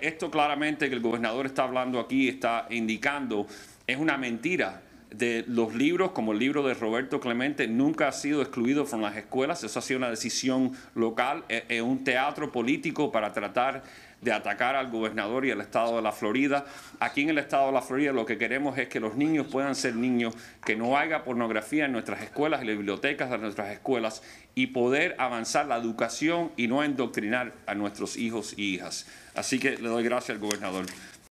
Esto claramente que el gobernador está hablando aquí, está indicando, es una mentira de los libros, como el libro de Roberto Clemente, nunca ha sido excluido de las escuelas. Eso ha sido una decisión local, es e un teatro político para tratar de atacar al gobernador y al estado de la Florida. Aquí en el estado de la Florida lo que queremos es que los niños puedan ser niños, que no haya pornografía en nuestras escuelas, y las bibliotecas de nuestras escuelas y poder avanzar la educación y no endoctrinar a nuestros hijos y hijas. Así que le doy gracias al gobernador.